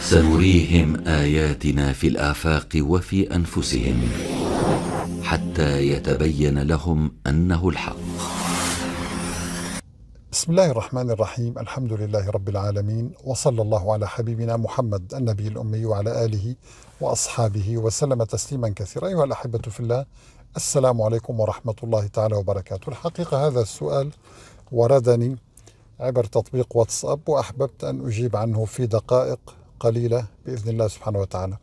سنريهم اياتنا في الافاق وفي انفسهم حتى يتبين لهم انه الحق بسم الله الرحمن الرحيم الحمد لله رب العالمين وصلى الله على حبيبنا محمد النبي الأمي وعلى آله وأصحابه وسلم تسليما كثيرا أيها الأحبة في الله السلام عليكم ورحمة الله تعالى وبركاته الحقيقة هذا السؤال وردني عبر تطبيق واتساب وأحببت أن أجيب عنه في دقائق قليلة بإذن الله سبحانه وتعالى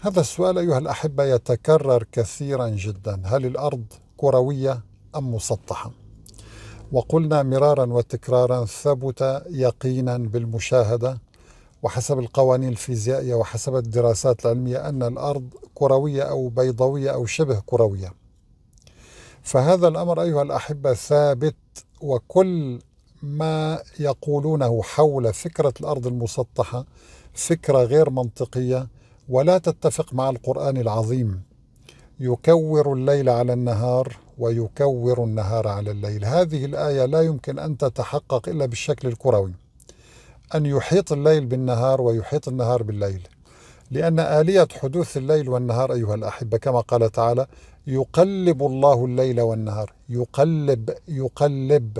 هذا السؤال أيها الأحبة يتكرر كثيرا جدا هل الأرض كروية أم مسطحة؟ وقلنا مرارا وتكرارا ثبت يقينا بالمشاهدة وحسب القوانين الفيزيائية وحسب الدراسات العلمية أن الأرض كروية أو بيضوية أو شبه كروية فهذا الأمر أيها الأحبة ثابت وكل ما يقولونه حول فكرة الأرض المسطحة فكرة غير منطقية ولا تتفق مع القرآن العظيم يكور الليل على النهار ويكور النهار على الليل هذه الآية لا يمكن أن تتحقق إلا بالشكل الكروي أن يحيط الليل بالنهار ويحيط النهار بالليل لأن آلية حدوث الليل والنهار أيها الأحبة كما قال تعالى يقلب الله الليل والنهار يقلب يقلب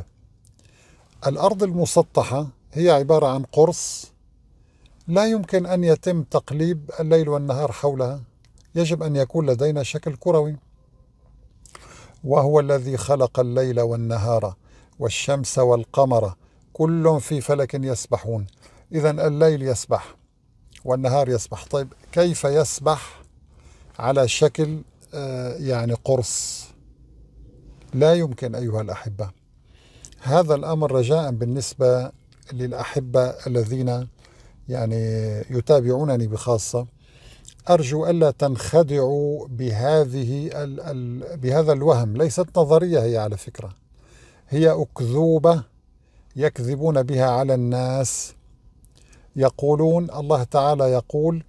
الأرض المسطحة هي عبارة عن قرص لا يمكن أن يتم تقليب الليل والنهار حولها يجب أن يكون لدينا شكل كروي وهو الذي خلق الليل والنهار والشمس والقمر كل في فلك يسبحون إذا الليل يسبح والنهار يسبح طيب كيف يسبح على شكل آه، يعني قرص لا يمكن أيها الأحبة هذا الأمر رجاء بالنسبة للأحبة الذين يعني يتابعونني بخاصة أرجو ألا تنخدعوا بهذه الـ الـ بهذا الوهم ليست نظرية هي على فكرة هي أكذوبة يكذبون بها على الناس يقولون الله تعالى يقول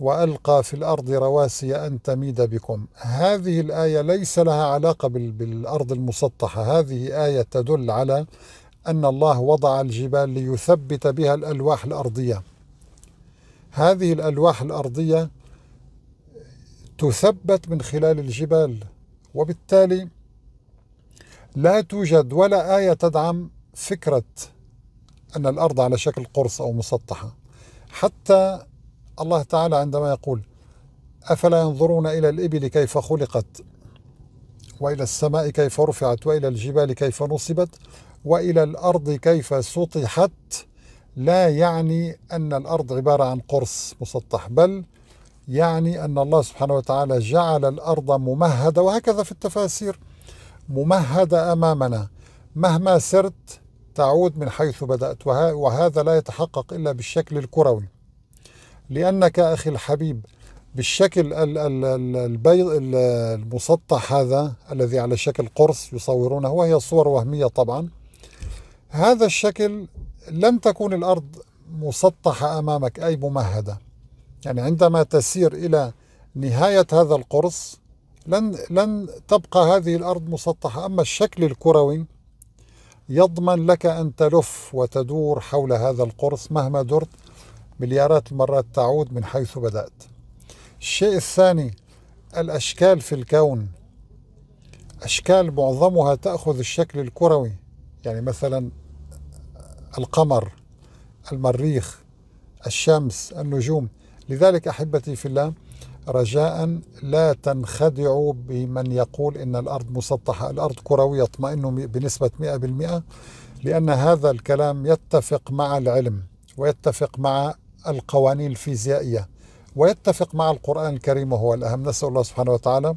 وألقى في الأرض رواسي أن تميد بكم هذه الآية ليس لها علاقة بالأرض المسطحة هذه آية تدل على أن الله وضع الجبال ليثبت بها الألواح الأرضية هذه الألواح الأرضية تثبت من خلال الجبال وبالتالي لا توجد ولا آية تدعم فكرة أن الأرض على شكل قرص أو مسطحة حتى الله تعالى عندما يقول أفلا ينظرون إلى الإبل كيف خلقت وإلى السماء كيف رفعت وإلى الجبال كيف نصبت وإلى الأرض كيف سطحت لا يعني أن الأرض عبارة عن قرص مسطح بل يعني أن الله سبحانه وتعالى جعل الأرض ممهدة وهكذا في التفاسير ممهدة أمامنا مهما سرت تعود من حيث بدأت وهذا لا يتحقق إلا بالشكل الكروي لأنك أخي الحبيب بالشكل البيض المسطح هذا الذي على شكل قرص يصورونه وهي صور وهمية طبعا هذا الشكل لم تكون الأرض مسطحة أمامك أي ممهدة يعني عندما تسير إلى نهاية هذا القرص لن لن تبقى هذه الأرض مسطحة أما الشكل الكروي يضمن لك أن تلف وتدور حول هذا القرص مهما درت مليارات المرات تعود من حيث بدأت الشيء الثاني الأشكال في الكون أشكال معظمها تأخذ الشكل الكروي يعني مثلا القمر المريخ الشمس النجوم لذلك أحبتي في الله رجاء لا تنخدعوا بمن يقول إن الأرض مسطحة الأرض كروية اطمئنوا بنسبة 100% لأن هذا الكلام يتفق مع العلم ويتفق مع القوانين الفيزيائية ويتفق مع القرآن الكريم وهو الأهم نسأل الله سبحانه وتعالى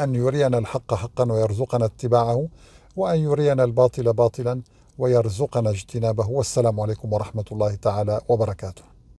أن يرينا الحق حقا ويرزقنا اتباعه وأن يرينا الباطل باطلا ويرزقنا اجتنابه والسلام عليكم ورحمة الله تعالى وبركاته